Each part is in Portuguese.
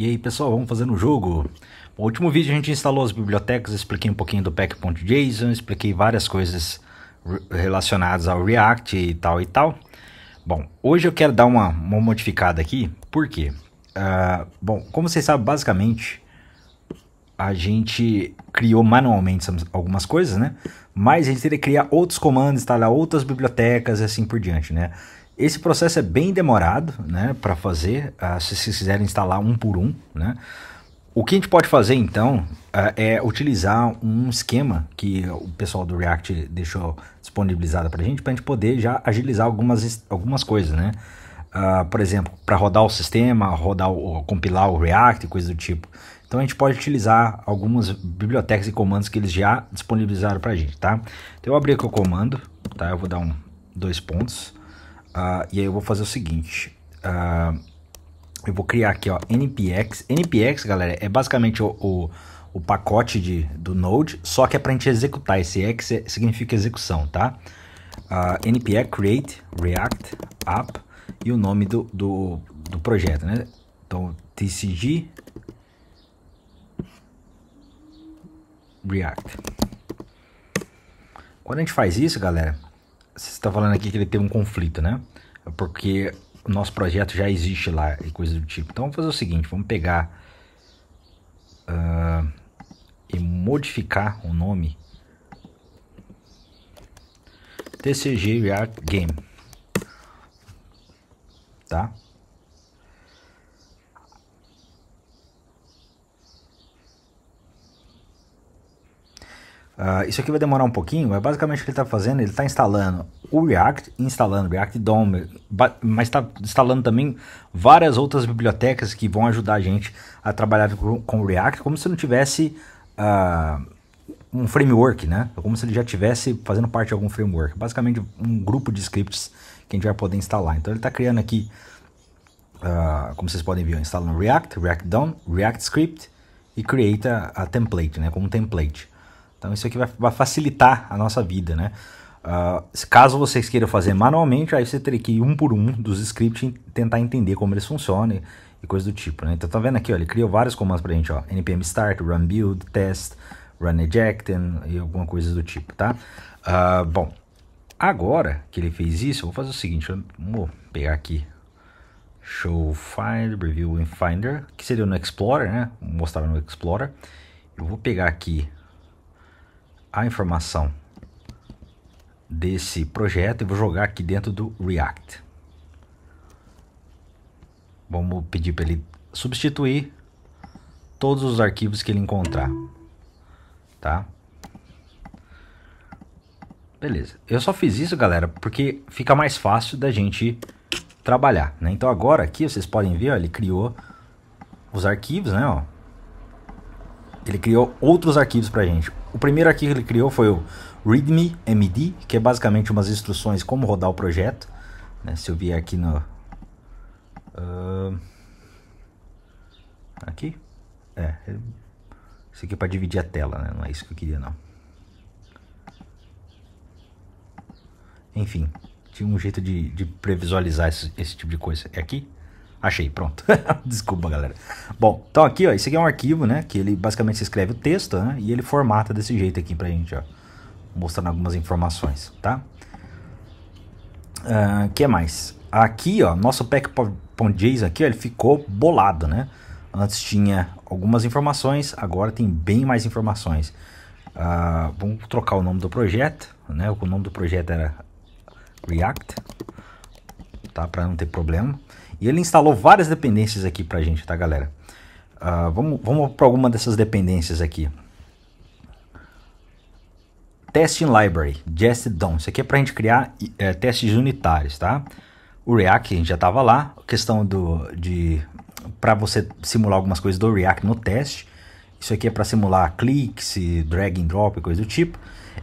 E aí pessoal, vamos fazer no jogo. No último vídeo a gente instalou as bibliotecas, expliquei um pouquinho do pack.json, expliquei várias coisas relacionadas ao React e tal e tal. Bom, hoje eu quero dar uma, uma modificada aqui, por quê? Uh, bom, como vocês sabem, basicamente a gente criou manualmente algumas coisas, né? Mas a gente teria que criar outros comandos, instalar outras bibliotecas e assim por diante, né? Esse processo é bem demorado né, para fazer, uh, se vocês quiserem instalar um por um. Né? O que a gente pode fazer então uh, é utilizar um esquema que o pessoal do React deixou disponibilizado para a gente, para a gente poder já agilizar algumas, algumas coisas. Né? Uh, por exemplo, para rodar o sistema, rodar o, compilar o React, coisas do tipo. Então a gente pode utilizar algumas bibliotecas e comandos que eles já disponibilizaram para a gente, tá? Então eu abri aqui o comando, tá? Eu vou dar um dois pontos. Uh, e aí eu vou fazer o seguinte. Uh, eu vou criar aqui, ó, npx. npx, galera, é basicamente o, o, o pacote de, do Node, só que é para a gente executar. Esse x é, significa execução, tá? Uh, ah, npx create react app e o nome do, do, do projeto, né? Então, tcg react. Quando a gente faz isso, galera, você está falando aqui que ele teve um conflito, né? Porque o nosso projeto já existe lá e coisa do tipo. Então vamos fazer o seguinte: vamos pegar uh, e modificar o nome TCG React Game. Tá? Uh, isso aqui vai demorar um pouquinho, mas basicamente o que ele está fazendo, ele está instalando o React, instalando o React DOM, mas está instalando também várias outras bibliotecas que vão ajudar a gente a trabalhar com o React, como se não tivesse uh, um framework, né? Como se ele já tivesse fazendo parte de algum framework. Basicamente um grupo de scripts que a gente vai poder instalar. Então ele está criando aqui, uh, como vocês podem ver, instalando React, React DOM, React Script e create a, a template, né? Como template. Então isso aqui vai, vai facilitar a nossa vida, né? Uh, caso vocês queiram fazer manualmente, aí você teria que ir um por um dos scripts tentar entender como eles funcionam e, coisa do tipo, né? Então tá vendo aqui, ó, ele criou vários comandos pra gente, ó, npm start, run build, test, run eject e alguma coisa do tipo, tá? Uh, bom, agora que ele fez isso, eu vou fazer o seguinte, vou pegar aqui show find, preview in finder, que seria no explorer, né? Vou mostrar no explorer. Eu vou pegar aqui a informação desse projeto e vou jogar aqui dentro do React. Vamos pedir para ele substituir todos os arquivos que ele encontrar, tá? Beleza. Eu só fiz isso, galera, porque fica mais fácil da gente trabalhar, né? Então agora aqui vocês podem ver, ó, ele criou os arquivos, né, ó. Ele criou outros arquivos a gente. O primeiro aqui que ele criou foi o README MD, que é basicamente umas instruções como rodar o projeto. Né? Se eu vier aqui no. Uh, aqui? É. Isso aqui é para dividir a tela, né? Não é isso que eu queria, não. Enfim, tinha um jeito de, de previsualizar esse, esse tipo de coisa. É aqui? Achei, pronto. Desculpa, galera. Bom, então aqui, ó, esse aqui é um arquivo, né? Que ele basicamente se escreve o texto, né? E ele formata desse jeito aqui pra gente, ó. Mostrando algumas informações, tá? O uh, ah, que mais? Aqui, ó, nosso pack.js aqui, ó, ele ficou bolado, né? Antes tinha algumas informações, agora tem bem mais informações. Uh, vamos trocar o nome do projeto, né? O nome do projeto era React tá? Para não ter problema. E ele instalou várias dependências aqui para a gente, tá, galera? Uh, vamos vamos para alguma dessas dependências aqui. Testing Library, Just dom Isso aqui é para a gente criar é, testes unitários, tá? O React, a gente já estava lá. A questão do, de... Para você simular algumas coisas do React no teste. Isso aqui é para simular cliques, drag and drop, coisa do tipo.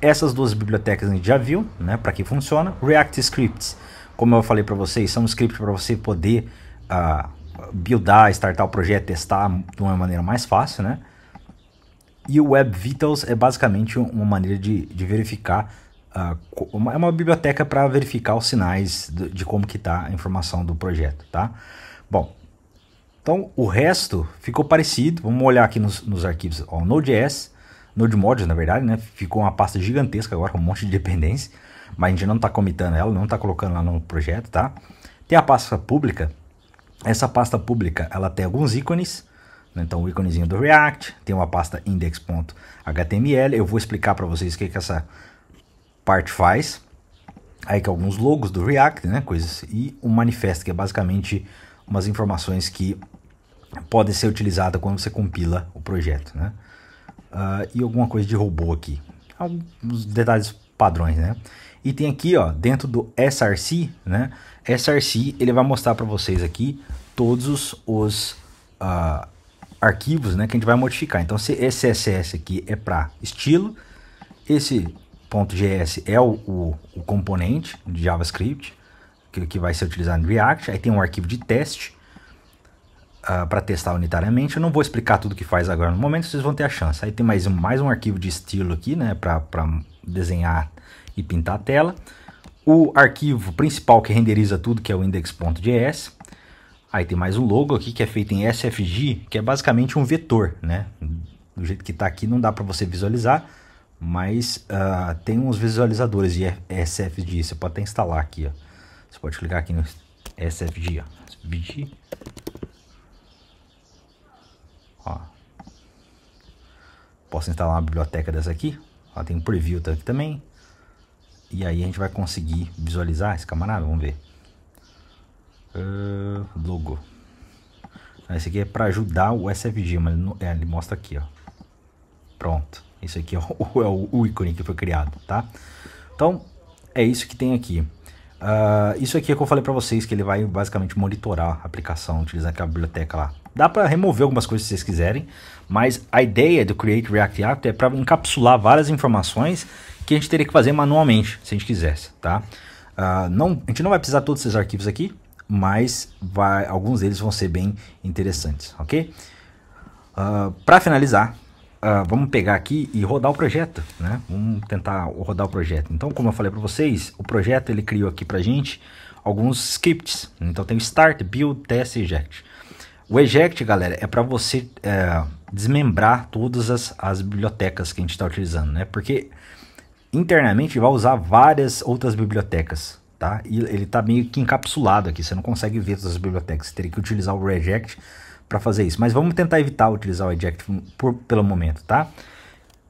Essas duas bibliotecas a gente já viu, né? Para que funciona. React Scripts como eu falei para vocês, são scripts para você poder uh, buildar, startar o projeto, testar de uma maneira mais fácil, né? E o Web Vitals é basicamente uma maneira de, de verificar, uh, uma, é uma biblioteca para verificar os sinais de, de como que está a informação do projeto, tá? Bom, então o resto ficou parecido, vamos olhar aqui nos, nos arquivos, o Node.js, Node Modules, na verdade, né? Ficou uma pasta gigantesca agora, com um monte de dependência mas a gente não está comitando ela, não está colocando lá no projeto, tá? Tem a pasta pública. Essa pasta pública, ela tem alguns ícones, né? então o íconezinho do React, tem uma pasta index.html, eu vou explicar para vocês o que, que essa parte faz. Aí que alguns logos do React, né, coisas e um manifesto que é basicamente umas informações que podem ser utilizadas quando você compila o projeto, né? Uh, e alguma coisa de robô aqui, alguns detalhes padrões, né? E tem aqui, ó, dentro do SRC, né? SRC, ele vai mostrar para vocês aqui todos os, uh, arquivos, né, que a gente vai modificar. Então, se esse SS aqui é para estilo, esse .js é o, o, o, componente de JavaScript que, que vai ser utilizado no React. Aí tem um arquivo de teste uh, ah, para testar unitariamente. Eu não vou explicar tudo que faz agora no momento, vocês vão ter a chance. Aí tem mais um, mais um arquivo de estilo aqui, né, para desenhar e pintar a tela. O arquivo principal que renderiza tudo, que é o index.js. Aí tem mais um logo aqui que é feito em SFG, que é basicamente um vetor, né? Do jeito que está aqui não dá para você visualizar, mas uh, tem uns visualizadores de SFG, você pode até instalar aqui, ó. Você pode clicar aqui no SFG, ó. SFG. Ó. Posso instalar uma biblioteca dessa aqui. Ó, tem um preview aqui também. E aí a gente vai conseguir visualizar esse camarada? Vamos ver. Uh, logo. Ah, esse aqui é para ajudar o SFG, mas ele, não, é, ele mostra aqui, ó. Pronto. Isso aqui é o, é o, ícone que foi criado, tá? Então, é isso que tem aqui. Uh, isso aqui é que eu falei para vocês, que ele vai basicamente monitorar a aplicação, utilizando aquela biblioteca lá. Dá para remover algumas coisas se vocês quiserem, mas a ideia do Create React App é para encapsular várias informações que a gente teria que fazer manualmente, se a gente quisesse, tá? Uh, não, a gente não vai precisar de todos esses arquivos aqui, mas vai, alguns deles vão ser bem interessantes, ok? Uh, ah, para finalizar, uh, vamos pegar aqui e rodar o projeto, né? Vamos tentar rodar o projeto. Então, como eu falei para vocês, o projeto ele criou aqui para gente alguns scripts. Então tem o Start, Build, Test e Eject. O eject, galera, é para você é, desmembrar todas as, as bibliotecas que a gente está utilizando, né? Porque internamente vai usar várias outras bibliotecas, tá? E ele está meio que encapsulado aqui, você não consegue ver todas as bibliotecas, você teria que utilizar o reject para fazer isso. Mas vamos tentar evitar utilizar o eject por, pelo momento, tá?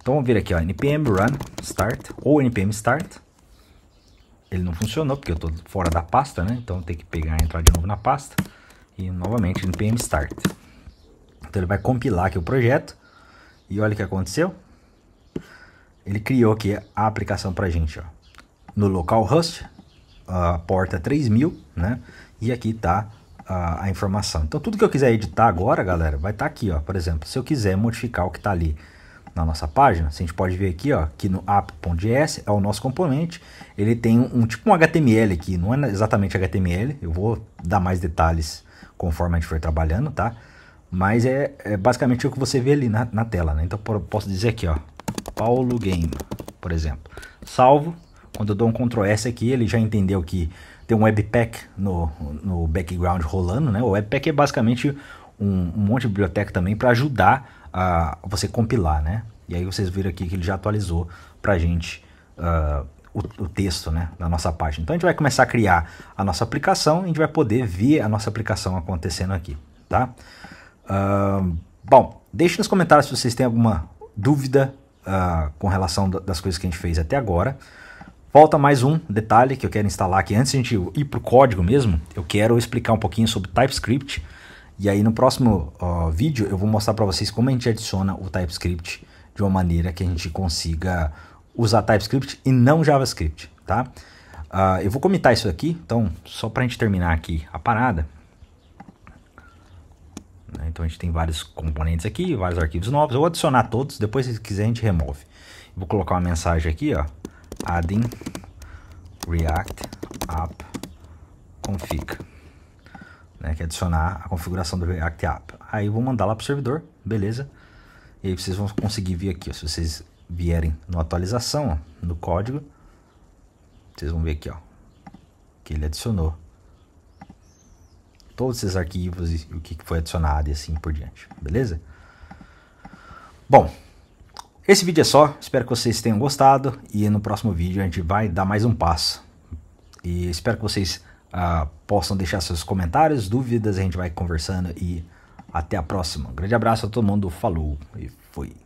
Então vamos vir aqui, ó, npm run start ou npm start. Ele não funcionou porque eu estou fora da pasta, né? Então tem que pegar e entrar de novo na pasta novamente no PM Start. Então ele vai compilar aqui o projeto e olha o que aconteceu. Ele criou aqui a aplicação para gente, ó. No local Rust, a porta 3000, é né? E aqui tá a, a, informação. Então tudo que eu quiser editar agora, galera, vai estar tá aqui, ó. Por exemplo, se eu quiser modificar o que está ali na nossa página, a gente pode ver aqui, ó, que no app.js é o nosso componente, ele tem um, um tipo um HTML aqui, não é exatamente HTML, eu vou dar mais detalhes conforme a gente for trabalhando, tá? Mas é, é basicamente o que você vê ali na, na tela, né? Então posso dizer aqui, ó, Paulo Game, por exemplo. Salvo, quando eu dou um Ctrl S aqui, ele já entendeu que tem um Webpack no, no background rolando, né? O Webpack é basicamente um, um monte de biblioteca também para ajudar a você compilar, né? E aí vocês viram aqui que ele já atualizou para a gente uh, o, o, texto né, da nossa página. Então a gente vai começar a criar a nossa aplicação e a gente vai poder ver a nossa aplicação acontecendo aqui. Tá? Uh, bom, deixe nos comentários se vocês têm alguma dúvida uh, com relação das coisas que a gente fez até agora. Falta mais um detalhe que eu quero instalar aqui. Antes de a gente ir para o código mesmo, eu quero explicar um pouquinho sobre TypeScript. E aí no próximo uh, vídeo eu vou mostrar para vocês como a gente adiciona o TypeScript de uma maneira que a gente consiga usar TypeScript e não JavaScript, tá? Uh, eu vou comentar isso aqui, então, só para a gente terminar aqui a parada. Né? Então, a gente tem vários componentes aqui, vários arquivos novos. Eu vou adicionar todos, depois, se quiser, a gente remove. Vou colocar uma mensagem aqui, ó. Adding React App Config. Né, que é adicionar a configuração do React App. Aí, eu vou mandar lá para o servidor, beleza? E aí, vocês vão conseguir ver aqui, ó, se vocês vierem numa atualização ó, no código, vocês vão ver aqui ó, que ele adicionou todos esses arquivos e o que foi adicionado e assim por diante, beleza? Bom, esse vídeo é só, espero que vocês tenham gostado e no próximo vídeo a gente vai dar mais um passo. E espero que vocês ah, possam deixar seus comentários, dúvidas, a gente vai conversando e até a próxima. Um grande abraço a todo mundo, falou e fui.